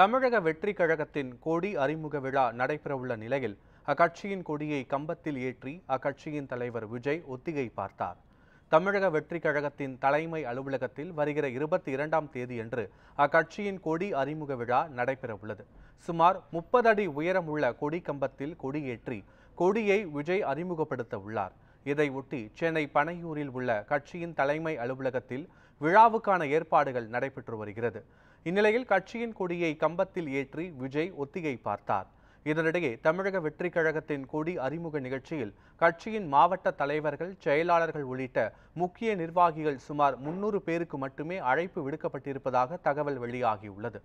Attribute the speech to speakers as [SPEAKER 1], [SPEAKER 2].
[SPEAKER 1] தமிழக வெற்றி கழகத்தின் கொடி அறிமுக விழா நடைபெறவுள்ள நிலையில் அக்கட்சியின் கொடியை கம்பத்தில் ஏற்றி அக்கட்சியின் தலைவர் விஜய் ஒத்திகை பார்த்தார் தமிழக வெற்றி கழகத்தின் தலைமை அலுவலகத்தில் வருகிற இருபத்தி இரண்டாம் தேதியன்று அக்கட்சியின் கொடி அறிமுக விழா நடைபெறவுள்ளது சுமார் முப்பது அடி உயரமுள்ள கொடி கம்பத்தில் கொடியேற்றி கொடியை விஜய் அறிமுகப்படுத்த உள்ளார் இதையொட்டி சென்னை பனையூரில் உள்ள கட்சியின் தலைமை அலுவலகத்தில் விழாவுக்கான ஏற்பாடுகள் நடைபெற்று வருகிறது இந்நிலையில் கட்சியின் கொடியை கம்பத்தில் ஏற்றி விஜய் ஒத்திகை பார்த்தார் இதனிடையே தமிழக வெற்றி கழகத்தின் கொடி அறிமுக நிகழ்ச்சியில் கட்சியின் மாவட்ட தலைவர்கள் செயலாளர்கள் உள்ளிட்ட முக்கிய நிர்வாகிகள் சுமார் முன்னூறு பேருக்கு மட்டுமே அழைப்பு விடுக்கப்பட்டிருப்பதாக தகவல் வெளியாகியுள்ளது